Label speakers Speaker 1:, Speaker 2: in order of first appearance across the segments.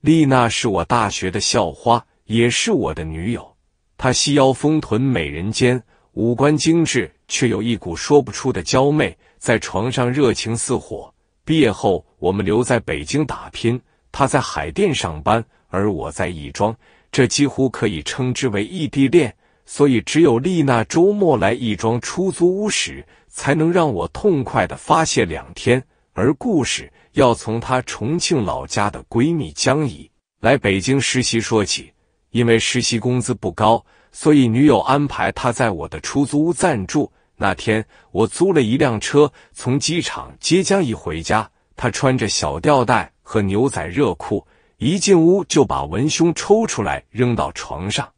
Speaker 1: 丽娜是我大学的校花，也是我的女友。她细腰丰臀，美人尖，五官精致，却有一股说不出的娇媚，在床上热情似火。毕业后，我们留在北京打拼，她在海淀上班，而我在亦庄，这几乎可以称之为异地恋。所以，只有丽娜周末来亦庄出租屋时，才能让我痛快的发泄两天。而故事。要从她重庆老家的闺蜜江怡来北京实习说起，因为实习工资不高，所以女友安排她在我的出租屋暂住。那天我租了一辆车从机场接江怡回家，她穿着小吊带和牛仔热裤，一进屋就把文胸抽出来扔到床上，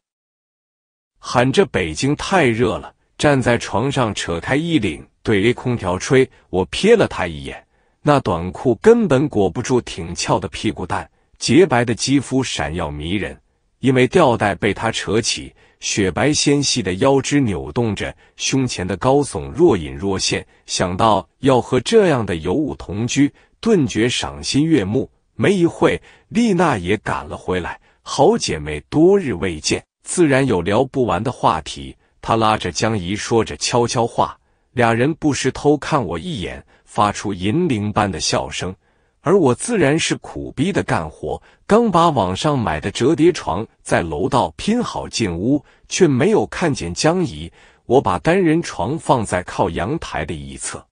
Speaker 1: 喊着“北京太热了”，站在床上扯开衣领对着空调吹。我瞥了她一眼。那短裤根本裹不住挺翘的屁股蛋，洁白的肌肤闪耀迷人。因为吊带被她扯起，雪白纤细的腰肢扭动着，胸前的高耸若隐若现。想到要和这样的尤物同居，顿觉赏心悦目。没一会，丽娜也赶了回来，好姐妹多日未见，自然有聊不完的话题。她拉着江怡说着悄悄话，俩人不时偷看我一眼。发出银铃般的笑声，而我自然是苦逼的干活。刚把网上买的折叠床在楼道拼好进屋，却没有看见江姨。我把单人床放在靠阳台的一侧，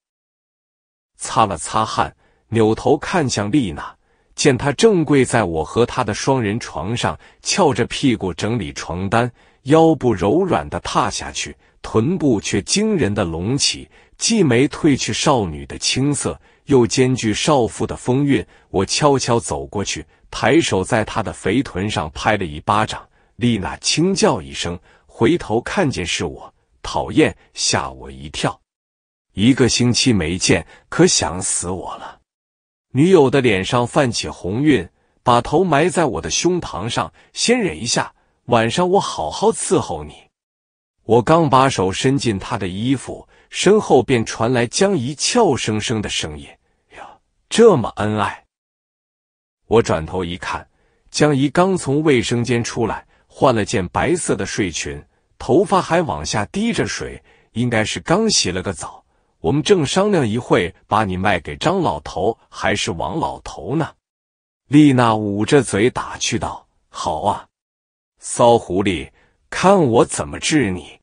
Speaker 1: 擦了擦汗，扭头看向丽娜，见她正跪在我和她的双人床上，翘着屁股整理床单。腰部柔软的踏下去，臀部却惊人的隆起，既没褪去少女的青涩，又兼具少妇的风韵。我悄悄走过去，抬手在她的肥臀上拍了一巴掌。丽娜轻叫一声，回头看见是我，讨厌，吓我一跳。一个星期没见，可想死我了。女友的脸上泛起红晕，把头埋在我的胸膛上，先忍一下。晚上我好好伺候你。我刚把手伸进他的衣服，身后便传来江怡俏生生的声音：“呀，这么恩爱？”我转头一看，江怡刚从卫生间出来，换了件白色的睡裙，头发还往下滴着水，应该是刚洗了个澡。我们正商量一会把你卖给张老头还是王老头呢。丽娜捂着嘴打趣道：“好啊。”骚狐狸，看我怎么治你！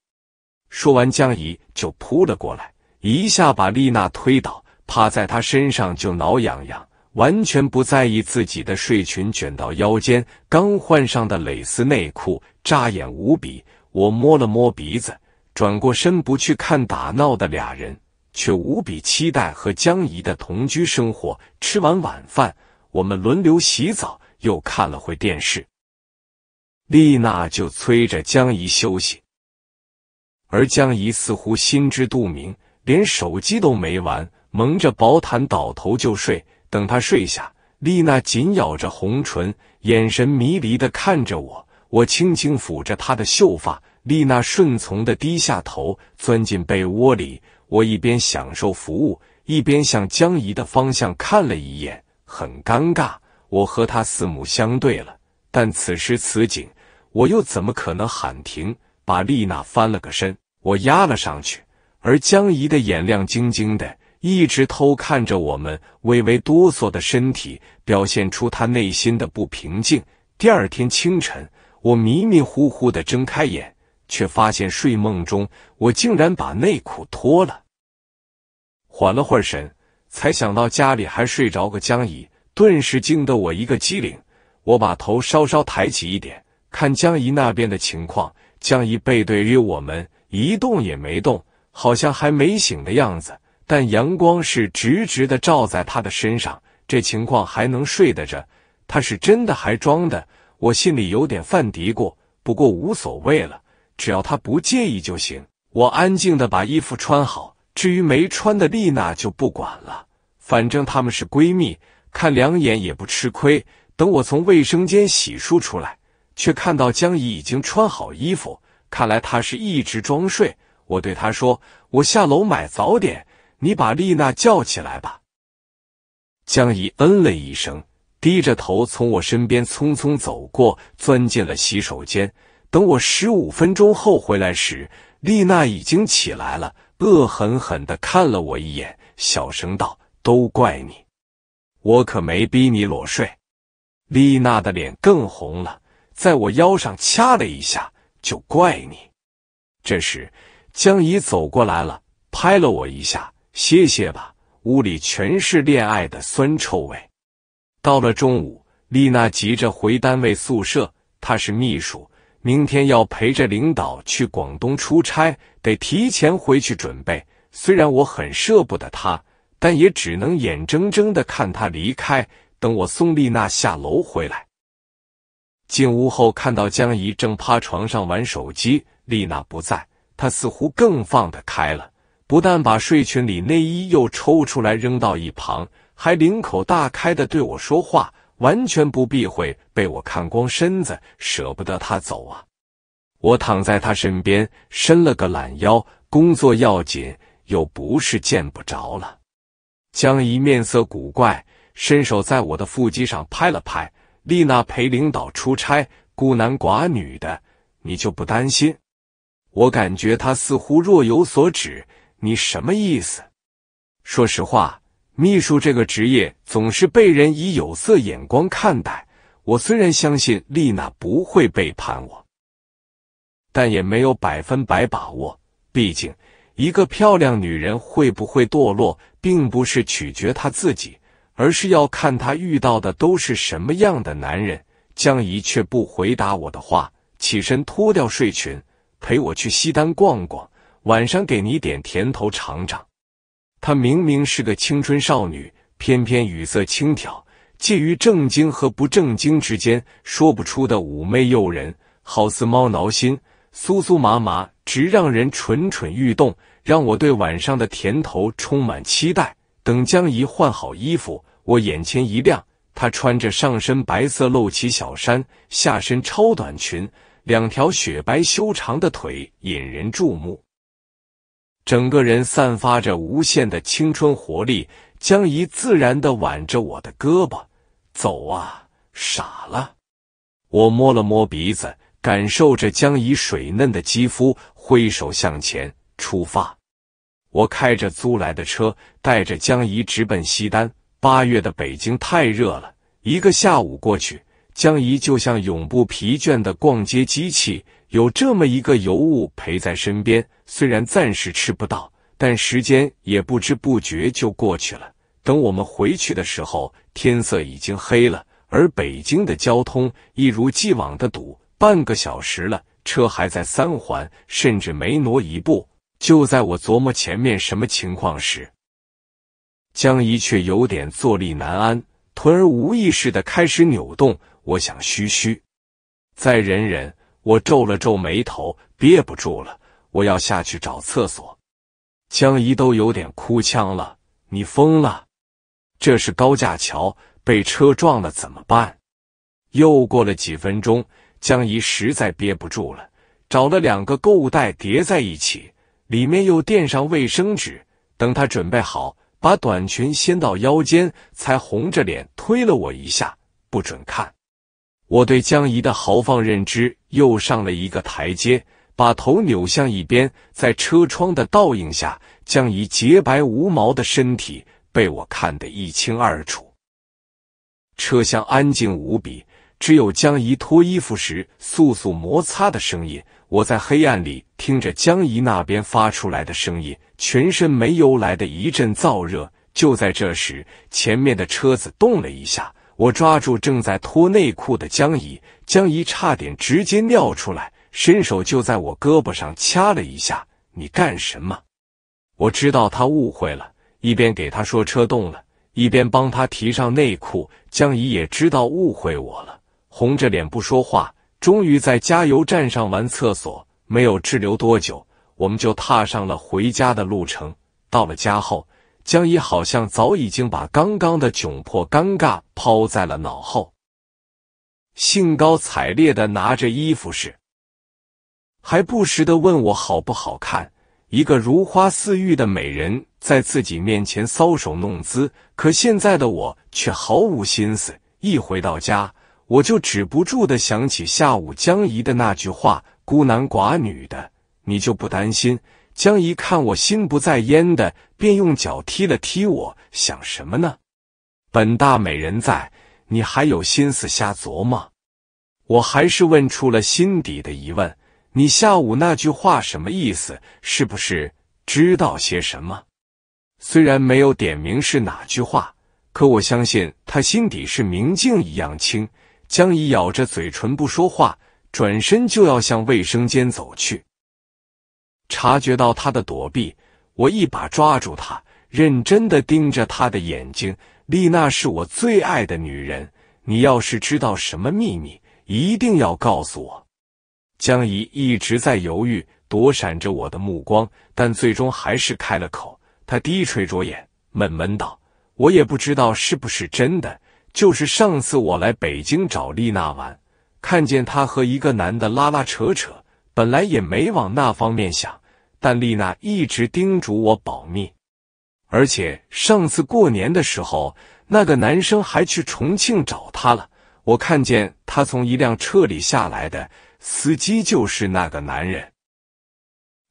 Speaker 1: 说完，江怡就扑了过来，一下把丽娜推倒，趴在她身上就挠痒痒，完全不在意自己的睡裙卷到腰间，刚换上的蕾丝内裤扎眼无比。我摸了摸鼻子，转过身不去看打闹的俩人，却无比期待和江怡的同居生活。吃完晚饭，我们轮流洗澡，又看了会电视。丽娜就催着江怡休息，而江怡似乎心知肚明，连手机都没玩，蒙着薄毯倒头就睡。等她睡下，丽娜紧咬着红唇，眼神迷离的看着我。我轻轻抚着她的秀发，丽娜顺从的低下头，钻进被窝里。我一边享受服务，一边向江怡的方向看了一眼，很尴尬。我和她四目相对了，但此时此景。我又怎么可能喊停？把丽娜翻了个身，我压了上去，而江怡的眼亮晶晶的，一直偷看着我们微微哆嗦的身体，表现出她内心的不平静。第二天清晨，我迷迷糊糊的睁开眼，却发现睡梦中我竟然把内裤脱了。缓了会神，才想到家里还睡着个江怡，顿时惊得我一个机灵，我把头稍稍抬起一点。看江怡那边的情况，江怡背对于我们，一动也没动，好像还没醒的样子。但阳光是直直的照在她的身上，这情况还能睡得着？她是真的还装的？我心里有点犯嘀咕。不过无所谓了，只要她不介意就行。我安静的把衣服穿好，至于没穿的丽娜就不管了，反正他们是闺蜜，看两眼也不吃亏。等我从卫生间洗漱出来。却看到江怡已经穿好衣服，看来她是一直装睡。我对她说：“我下楼买早点，你把丽娜叫起来吧。”江怡嗯了一声，低着头从我身边匆匆走过，钻进了洗手间。等我十五分钟后回来时，丽娜已经起来了，恶狠狠地看了我一眼，小声道：“都怪你，我可没逼你裸睡。”丽娜的脸更红了。在我腰上掐了一下，就怪你。这时，江怡走过来了，拍了我一下：“歇歇吧，屋里全是恋爱的酸臭味。”到了中午，丽娜急着回单位宿舍，她是秘书，明天要陪着领导去广东出差，得提前回去准备。虽然我很舍不得她，但也只能眼睁睁的看她离开。等我送丽娜下楼回来。进屋后，看到江怡正趴床上玩手机，丽娜不在，她似乎更放得开了，不但把睡裙里内衣又抽出来扔到一旁，还领口大开的对我说话，完全不避讳被我看光身子，舍不得她走啊！我躺在她身边，伸了个懒腰，工作要紧，又不是见不着了。江怡面色古怪，伸手在我的腹肌上拍了拍。丽娜陪领导出差，孤男寡女的，你就不担心？我感觉她似乎若有所指，你什么意思？说实话，秘书这个职业总是被人以有色眼光看待。我虽然相信丽娜不会背叛我，但也没有百分百把握。毕竟，一个漂亮女人会不会堕落，并不是取决她自己。而是要看他遇到的都是什么样的男人。江怡却不回答我的话，起身脱掉睡裙，陪我去西单逛逛，晚上给你点甜头尝尝。她明明是个青春少女，偏偏语色轻佻，介于正经和不正经之间，说不出的妩媚诱人，好似猫挠心，酥酥麻麻，直让人蠢蠢欲动，让我对晚上的甜头充满期待。等江怡换好衣服。我眼前一亮，她穿着上身白色露脐小衫，下身超短裙，两条雪白修长的腿引人注目，整个人散发着无限的青春活力。江怡自然的挽着我的胳膊，走啊，傻了。我摸了摸鼻子，感受着江怡水嫩的肌肤，挥手向前出发。我开着租来的车，带着江怡直奔西单。八月的北京太热了，一个下午过去，江怡就像永不疲倦的逛街机器。有这么一个尤物陪在身边，虽然暂时吃不到，但时间也不知不觉就过去了。等我们回去的时候，天色已经黑了，而北京的交通一如既往的堵，半个小时了，车还在三环，甚至没挪一步。就在我琢磨前面什么情况时，江怡却有点坐立难安，臀儿无意识的开始扭动。我想嘘嘘，再忍忍。我皱了皱眉头，憋不住了，我要下去找厕所。江怡都有点哭腔了，你疯了？这是高架桥，被车撞了怎么办？又过了几分钟，江怡实在憋不住了，找了两个购物袋叠在一起，里面又垫上卫生纸，等她准备好。把短裙掀到腰间，才红着脸推了我一下，不准看。我对江怡的豪放认知又上了一个台阶。把头扭向一边，在车窗的倒影下，江怡洁白无毛的身体被我看得一清二楚。车厢安静无比，只有江怡脱衣服时簌簌摩擦的声音。我在黑暗里听着江怡那边发出来的声音。全身没由来的一阵燥热，就在这时，前面的车子动了一下，我抓住正在脱内裤的江怡，江怡差点直接尿出来，伸手就在我胳膊上掐了一下：“你干什么？”我知道他误会了，一边给他说车动了，一边帮他提上内裤。江怡也知道误会我了，红着脸不说话。终于在加油站上完厕所，没有滞留多久。我们就踏上了回家的路程。到了家后，江怡好像早已经把刚刚的窘迫、尴尬抛在了脑后，兴高采烈的拿着衣服时，还不时的问我好不好看。一个如花似玉的美人，在自己面前搔首弄姿，可现在的我却毫无心思。一回到家，我就止不住的想起下午江怡的那句话：“孤男寡女的。”你就不担心？江怡看我心不在焉的，便用脚踢了踢我，想什么呢？本大美人在，你还有心思瞎琢磨？我还是问出了心底的疑问：你下午那句话什么意思？是不是知道些什么？虽然没有点明是哪句话，可我相信他心底是明镜一样清。江怡咬着嘴唇不说话，转身就要向卫生间走去。察觉到她的躲避，我一把抓住她，认真的盯着她的眼睛。丽娜是我最爱的女人，你要是知道什么秘密，一定要告诉我。江怡一直在犹豫，躲闪着我的目光，但最终还是开了口。她低垂着眼，闷闷道：“我也不知道是不是真的，就是上次我来北京找丽娜玩，看见她和一个男的拉拉扯扯。”本来也没往那方面想，但丽娜一直叮嘱我保密。而且上次过年的时候，那个男生还去重庆找她了。我看见他从一辆车里下来的，司机就是那个男人。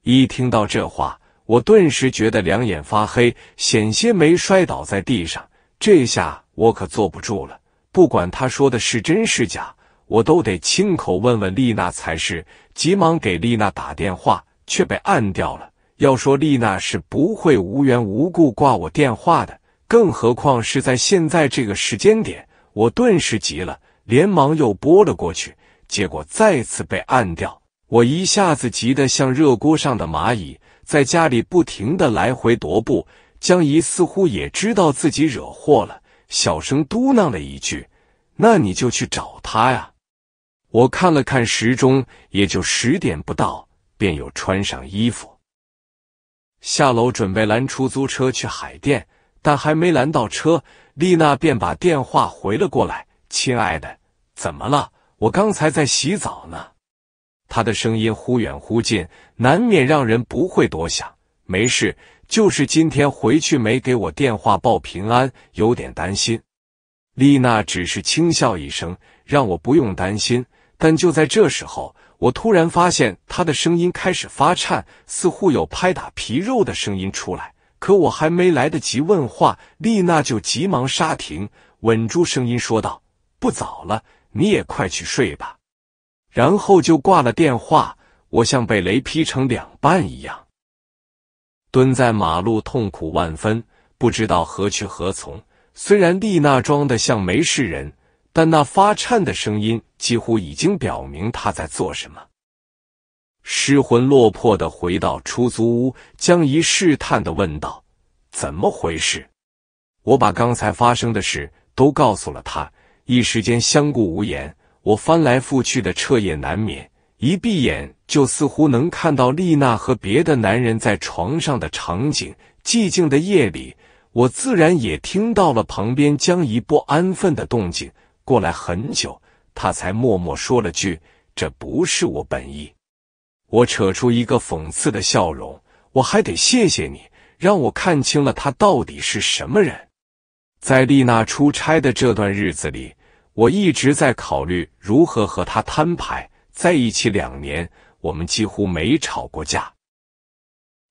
Speaker 1: 一听到这话，我顿时觉得两眼发黑，险些没摔倒在地上。这下我可坐不住了，不管他说的是真是假。我都得亲口问问丽娜才是，急忙给丽娜打电话，却被按掉了。要说丽娜是不会无缘无故挂我电话的，更何况是在现在这个时间点。我顿时急了，连忙又拨了过去，结果再次被按掉。我一下子急得像热锅上的蚂蚁，在家里不停的来回踱步。江怡似乎也知道自己惹祸了，小声嘟囔了一句：“那你就去找他呀。”我看了看时钟，也就十点不到，便又穿上衣服，下楼准备拦出租车去海淀，但还没拦到车，丽娜便把电话回了过来：“亲爱的，怎么了？我刚才在洗澡呢。”她的声音忽远忽近，难免让人不会多想。没事，就是今天回去没给我电话报平安，有点担心。丽娜只是轻笑一声，让我不用担心。但就在这时候，我突然发现他的声音开始发颤，似乎有拍打皮肉的声音出来。可我还没来得及问话，丽娜就急忙刹停，稳住声音说道：“不早了，你也快去睡吧。”然后就挂了电话。我像被雷劈成两半一样，蹲在马路，痛苦万分，不知道何去何从。虽然丽娜装的像没事人。但那发颤的声音几乎已经表明他在做什么。失魂落魄的回到出租屋，江怡试探的问道：“怎么回事？”我把刚才发生的事都告诉了他。一时间相顾无言。我翻来覆去的彻夜难眠，一闭眼就似乎能看到丽娜和别的男人在床上的场景。寂静的夜里，我自然也听到了旁边江怡不安分的动静。过来很久，他才默默说了句：“这不是我本意。”我扯出一个讽刺的笑容。我还得谢谢你，让我看清了他到底是什么人。在丽娜出差的这段日子里，我一直在考虑如何和他摊牌。在一起两年，我们几乎没吵过架。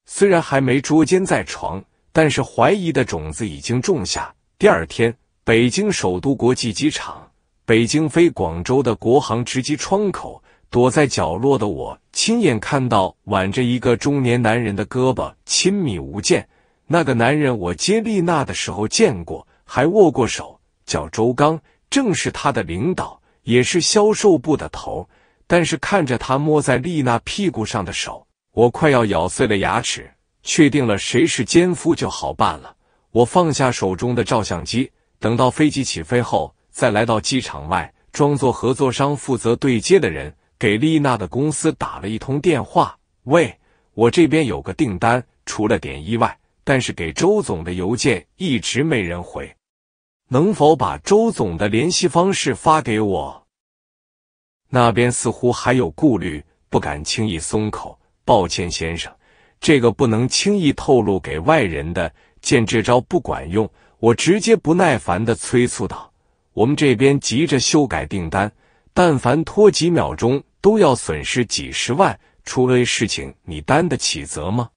Speaker 1: 虽然还没捉奸在床，但是怀疑的种子已经种下。第二天。北京首都国际机场，北京飞广州的国航直机窗口，躲在角落的我亲眼看到挽着一个中年男人的胳膊，亲密无间。那个男人，我接丽娜的时候见过，还握过手，叫周刚，正是他的领导，也是销售部的头。但是看着他摸在丽娜屁股上的手，我快要咬碎了牙齿。确定了谁是奸夫，就好办了。我放下手中的照相机。等到飞机起飞后，再来到机场外，装作合作商负责对接的人，给丽娜的公司打了一通电话：“喂，我这边有个订单出了点意外，但是给周总的邮件一直没人回，能否把周总的联系方式发给我？”那边似乎还有顾虑，不敢轻易松口。抱歉，先生，这个不能轻易透露给外人的。见这招不管用。我直接不耐烦的催促道：“我们这边急着修改订单，但凡拖几秒钟都要损失几十万，出了事情你担得起责吗？”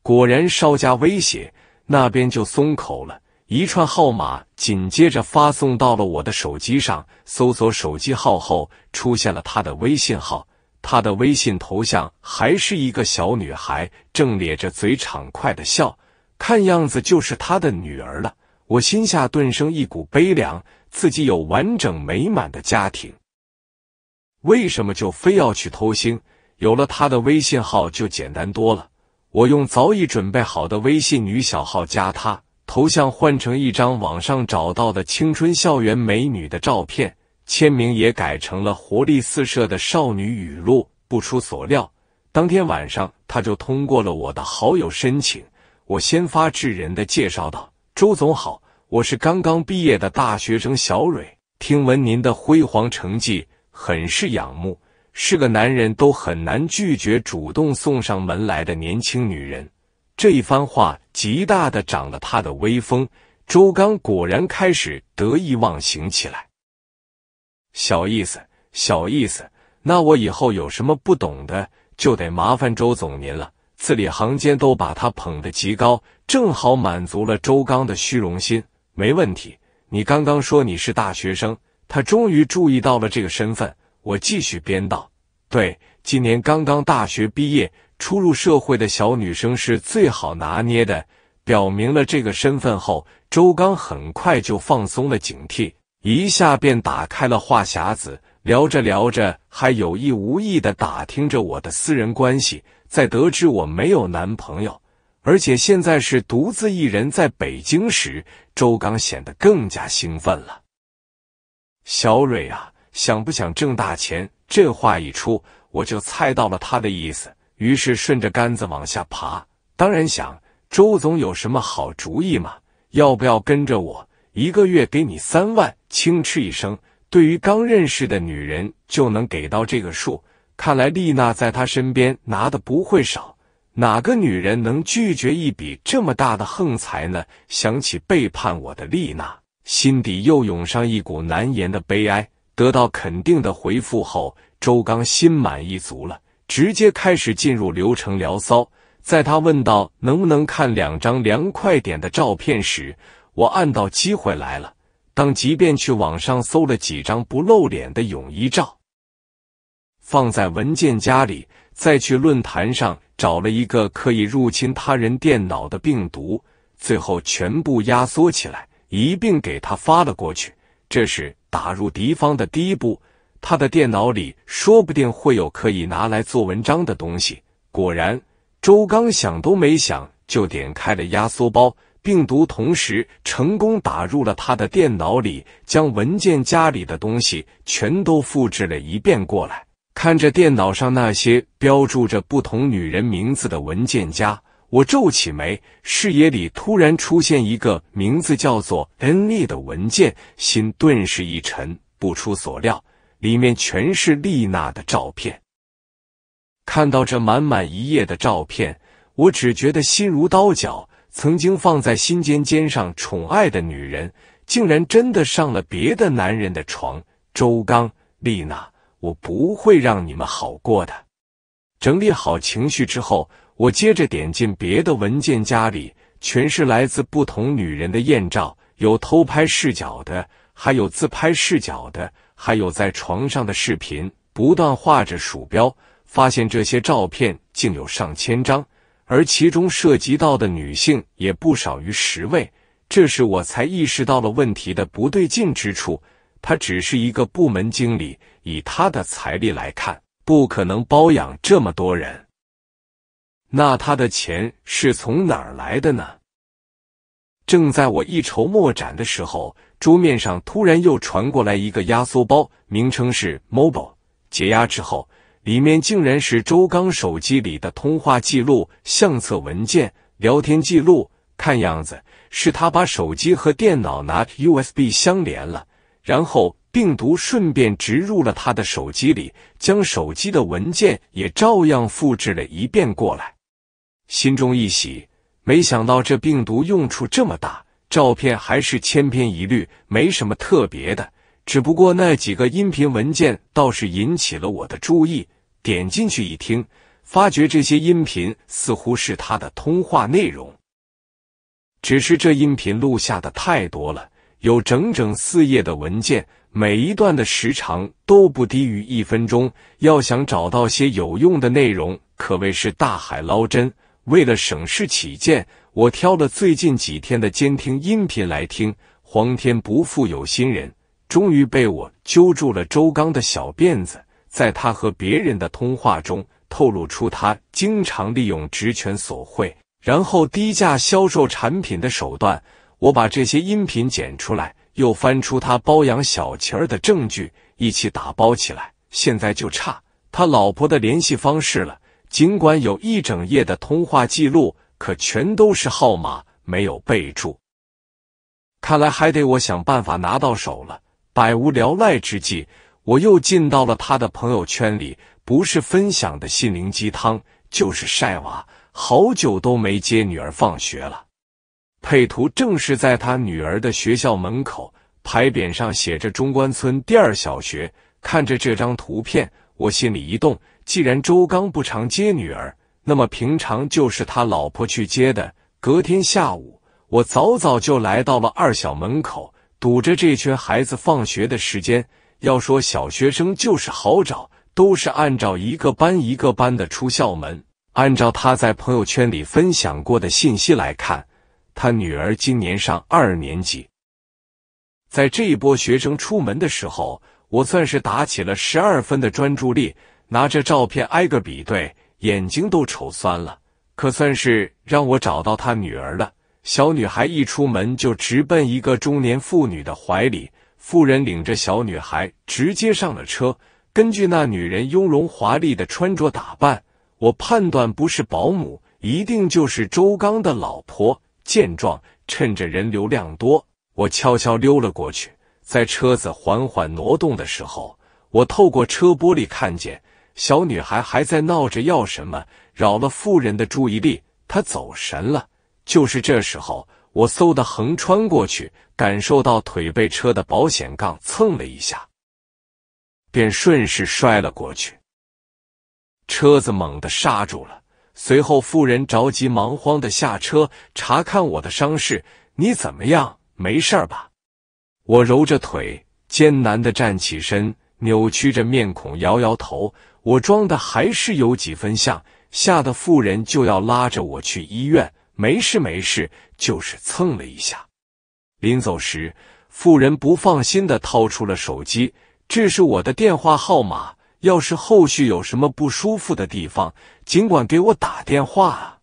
Speaker 1: 果然，稍加威胁，那边就松口了。一串号码紧接着发送到了我的手机上，搜索手机号后出现了他的微信号，他的微信头像还是一个小女孩，正咧着嘴敞快的笑，看样子就是他的女儿了。我心下顿生一股悲凉，自己有完整美满的家庭，为什么就非要去偷腥？有了他的微信号就简单多了。我用早已准备好的微信女小号加他，头像换成一张网上找到的青春校园美女的照片，签名也改成了活力四射的少女语录。不出所料，当天晚上他就通过了我的好友申请。我先发制人的介绍道。周总好，我是刚刚毕业的大学生小蕊，听闻您的辉煌成绩，很是仰慕，是个男人都很难拒绝主动送上门来的年轻女人。这一番话极大的长了他的威风，周刚果然开始得意忘形起来。小意思，小意思，那我以后有什么不懂的，就得麻烦周总您了。字里行间都把他捧得极高。正好满足了周刚的虚荣心，没问题。你刚刚说你是大学生，他终于注意到了这个身份。我继续编道，对，今年刚刚大学毕业，初入社会的小女生是最好拿捏的。表明了这个身份后，周刚很快就放松了警惕，一下便打开了话匣子，聊着聊着，还有意无意地打听着我的私人关系，在得知我没有男朋友。而且现在是独自一人在北京时，周刚显得更加兴奋了。小蕊啊，想不想挣大钱？这话一出，我就猜到了他的意思，于是顺着杆子往下爬。当然想，周总有什么好主意吗？要不要跟着我？一个月给你三万。轻嗤一声，对于刚认识的女人就能给到这个数，看来丽娜在他身边拿的不会少。哪个女人能拒绝一笔这么大的横财呢？想起背叛我的丽娜，心底又涌上一股难言的悲哀。得到肯定的回复后，周刚心满意足了，直接开始进入流程聊骚。在他问到能不能看两张凉快点的照片时，我暗道机会来了。当即便去网上搜了几张不露脸的泳衣照，放在文件夹里，再去论坛上。找了一个可以入侵他人电脑的病毒，最后全部压缩起来，一并给他发了过去。这是打入敌方的第一步，他的电脑里说不定会有可以拿来做文章的东西。果然，周刚想都没想就点开了压缩包，病毒同时成功打入了他的电脑里，将文件夹里的东西全都复制了一遍过来。看着电脑上那些标注着不同女人名字的文件夹，我皱起眉，视野里突然出现一个名字叫做恩利的文件，心顿时一沉。不出所料，里面全是丽娜的照片。看到这满满一页的照片，我只觉得心如刀绞。曾经放在心尖尖上宠爱的女人，竟然真的上了别的男人的床。周刚，丽娜。我不会让你们好过的。整理好情绪之后，我接着点进别的文件夹里，全是来自不同女人的艳照，有偷拍视角的，还有自拍视角的，还有在床上的视频。不断画着鼠标，发现这些照片竟有上千张，而其中涉及到的女性也不少于十位。这时我才意识到了问题的不对劲之处。他只是一个部门经理。以他的财力来看，不可能包养这么多人。那他的钱是从哪儿来的呢？正在我一筹莫展的时候，桌面上突然又传过来一个压缩包，名称是 “mobile”。解压之后，里面竟然是周刚手机里的通话记录、相册文件、聊天记录。看样子是他把手机和电脑拿 USB 相连了，然后。病毒顺便植入了他的手机里，将手机的文件也照样复制了一遍过来。心中一喜，没想到这病毒用处这么大。照片还是千篇一律，没什么特别的。只不过那几个音频文件倒是引起了我的注意，点进去一听，发觉这些音频似乎是他的通话内容。只是这音频录下的太多了。有整整四页的文件，每一段的时长都不低于一分钟。要想找到些有用的内容，可谓是大海捞针。为了省事起见，我挑了最近几天的监听音频来听。皇天不负有心人，终于被我揪住了周刚的小辫子。在他和别人的通话中，透露出他经常利用职权索贿，然后低价销售产品的手段。我把这些音频剪出来，又翻出他包养小琴儿的证据，一起打包起来。现在就差他老婆的联系方式了。尽管有一整页的通话记录，可全都是号码，没有备注。看来还得我想办法拿到手了。百无聊赖之际，我又进到了他的朋友圈里，不是分享的心灵鸡汤，就是晒娃。好久都没接女儿放学了。配图正是在他女儿的学校门口，牌匾上写着“中关村第二小学”。看着这张图片，我心里一动。既然周刚不常接女儿，那么平常就是他老婆去接的。隔天下午，我早早就来到了二小门口，堵着这群孩子放学的时间。要说小学生就是好找，都是按照一个班一个班的出校门。按照他在朋友圈里分享过的信息来看。他女儿今年上二年级，在这一波学生出门的时候，我算是打起了十二分的专注力，拿着照片挨个比对，眼睛都瞅酸了，可算是让我找到他女儿了。小女孩一出门就直奔一个中年妇女的怀里，妇人领着小女孩直接上了车。根据那女人雍容华丽的穿着打扮，我判断不是保姆，一定就是周刚的老婆。见状，趁着人流量多，我悄悄溜了过去。在车子缓缓挪动的时候，我透过车玻璃看见小女孩还在闹着要什么，扰了妇人的注意力，她走神了。就是这时候，我嗖的横穿过去，感受到腿被车的保险杠蹭了一下，便顺势摔了过去。车子猛地刹住了。随后，妇人着急忙慌的下车查看我的伤势。你怎么样？没事吧？我揉着腿，艰难的站起身，扭曲着面孔，摇摇头。我装的还是有几分像，吓得妇人就要拉着我去医院。没事，没事，就是蹭了一下。临走时，妇人不放心的掏出了手机，这是我的电话号码。要是后续有什么不舒服的地方，尽管给我打电话啊！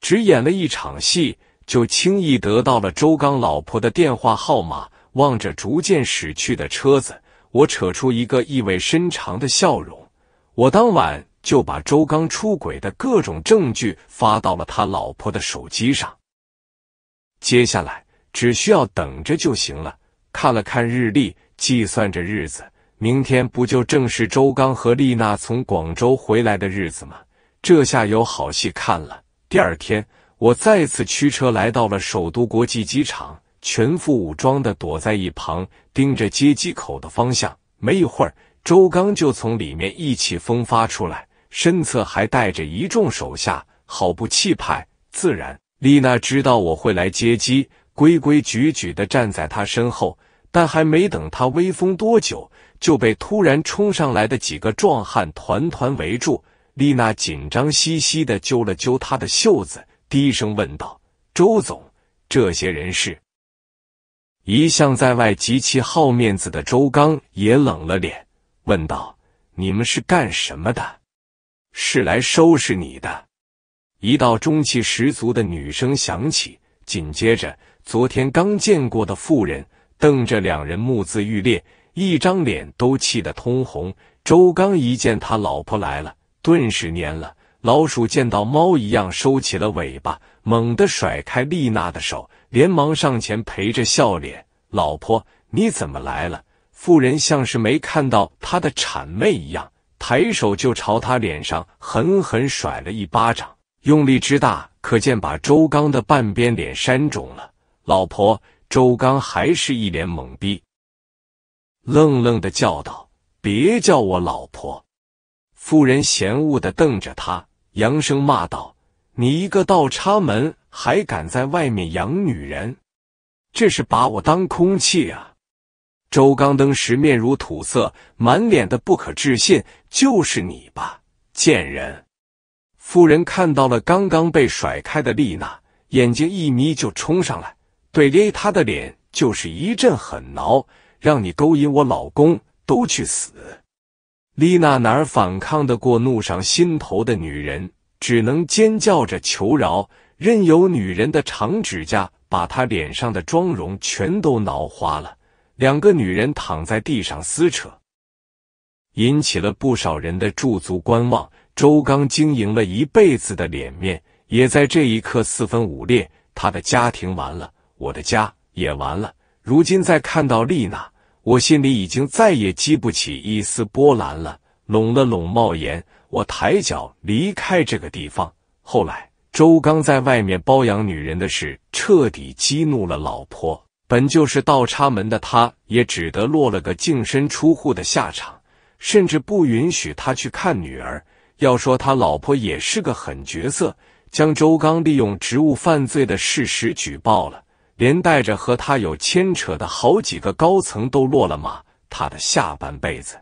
Speaker 1: 只演了一场戏，就轻易得到了周刚老婆的电话号码。望着逐渐驶去的车子，我扯出一个意味深长的笑容。我当晚就把周刚出轨的各种证据发到了他老婆的手机上。接下来只需要等着就行了。看了看日历，计算着日子。明天不就正是周刚和丽娜从广州回来的日子吗？这下有好戏看了。第二天，我再次驱车来到了首都国际机场，全副武装的躲在一旁，盯着接机口的方向。没一会儿，周刚就从里面意气风发出来，身侧还带着一众手下，好不气派自然。丽娜知道我会来接机，规规矩矩的站在他身后。但还没等他威风多久，就被突然冲上来的几个壮汉团团围住。丽娜紧张兮兮的揪了揪他的袖子，低声问道：“周总，这些人是一向在外极其好面子的周刚，也冷了脸，问道：‘你们是干什么的？’是来收拾你的。”一道中气十足的女声响起，紧接着，昨天刚见过的妇人。瞪着两人，目眦欲裂，一张脸都气得通红。周刚一见他老婆来了，顿时蔫了。老鼠见到猫一样收起了尾巴，猛地甩开丽娜的手，连忙上前陪着笑脸：“老婆，你怎么来了？”妇人像是没看到他的谄媚一样，抬手就朝他脸上狠狠甩了一巴掌，用力之大，可见把周刚的半边脸扇肿了。老婆。周刚还是一脸懵逼，愣愣的叫道：“别叫我老婆！”妇人嫌恶的瞪着他，扬声骂道：“你一个倒插门，还敢在外面养女人？这是把我当空气啊！”周刚登时面如土色，满脸的不可置信：“就是你吧，贱人！”妇人看到了刚刚被甩开的丽娜，眼睛一眯，就冲上来。对捏他的脸就是一阵狠挠，让你勾引我老公都去死！丽娜哪反抗得过怒上心头的女人，只能尖叫着求饶，任由女人的长指甲把她脸上的妆容全都挠花了。两个女人躺在地上撕扯，引起了不少人的驻足观望。周刚经营了一辈子的脸面，也在这一刻四分五裂，他的家庭完了。我的家也完了。如今再看到丽娜，我心里已经再也激不起一丝波澜了。拢了拢帽檐，我抬脚离开这个地方。后来，周刚在外面包养女人的事，彻底激怒了老婆。本就是倒插门的他，也只得落了个净身出户的下场，甚至不允许他去看女儿。要说他老婆也是个狠角色，将周刚利用职务犯罪的事实举报了。连带着和他有牵扯的好几个高层都落了马，他的下半辈子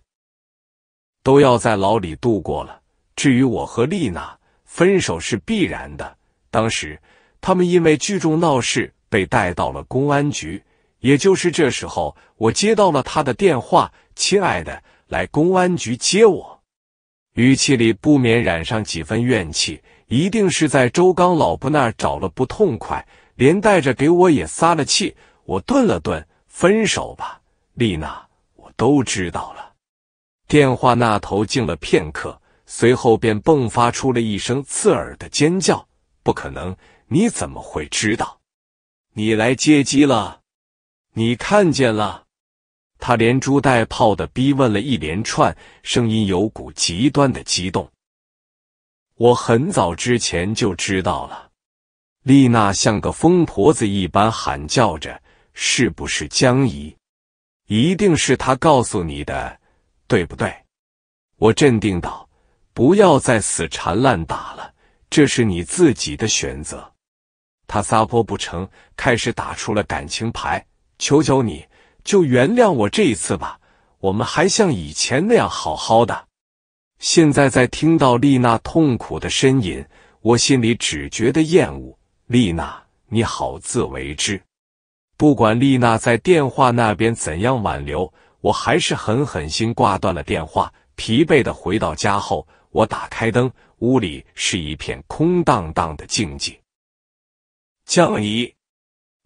Speaker 1: 都要在牢里度过了。至于我和丽娜分手是必然的。当时他们因为聚众闹事被带到了公安局，也就是这时候，我接到了他的电话：“亲爱的，来公安局接我。”语气里不免染上几分怨气，一定是在周刚老婆那儿找了不痛快。连带着给我也撒了气。我顿了顿，分手吧，丽娜，我都知道了。电话那头静了片刻，随后便迸发出了一声刺耳的尖叫。不可能，你怎么会知道？你来接机了，你看见了？他连珠带炮的逼问了一连串，声音有股极端的激动。我很早之前就知道了。丽娜像个疯婆子一般喊叫着：“是不是江姨？一定是她告诉你的，对不对？”我镇定道：“不要再死缠烂打了，这是你自己的选择。”她撒泼不成，开始打出了感情牌：“求求你，就原谅我这一次吧，我们还像以前那样好好的。”现在在听到丽娜痛苦的呻吟，我心里只觉得厌恶。丽娜，你好自为之。不管丽娜在电话那边怎样挽留，我还是狠狠心挂断了电话。疲惫的回到家后，我打开灯，屋里是一片空荡荡的静寂。江一，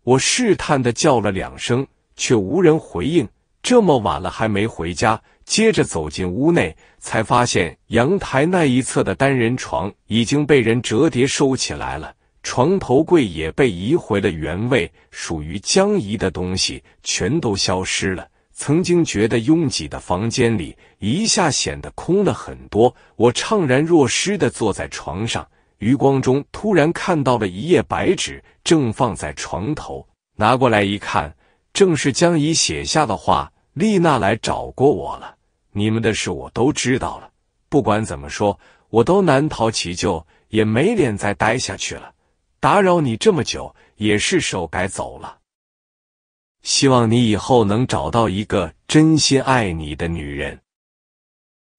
Speaker 1: 我试探的叫了两声，却无人回应。这么晚了还没回家。接着走进屋内，才发现阳台那一侧的单人床已经被人折叠收起来了。床头柜也被移回了原位，属于江怡的东西全都消失了。曾经觉得拥挤的房间里，一下显得空了很多。我怅然若失地坐在床上，余光中突然看到了一页白纸，正放在床头。拿过来一看，正是江怡写下的话：“丽娜来找过我了，你们的事我都知道了。不管怎么说，我都难逃其咎，也没脸再待下去了。”打扰你这么久，也是时候该走了。希望你以后能找到一个真心爱你的女人。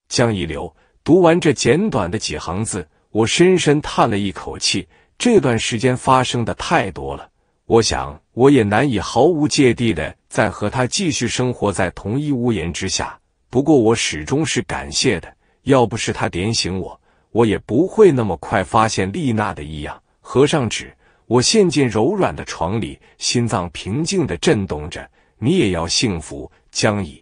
Speaker 1: 江一流，读完这简短的几行字，我深深叹了一口气。这段时间发生的太多了，我想我也难以毫无芥蒂的再和他继续生活在同一屋檐之下。不过我始终是感谢的，要不是他点醒我，我也不会那么快发现丽娜的异样。合上纸，我陷进柔软的床里，心脏平静的震动着。你也要幸福，江怡。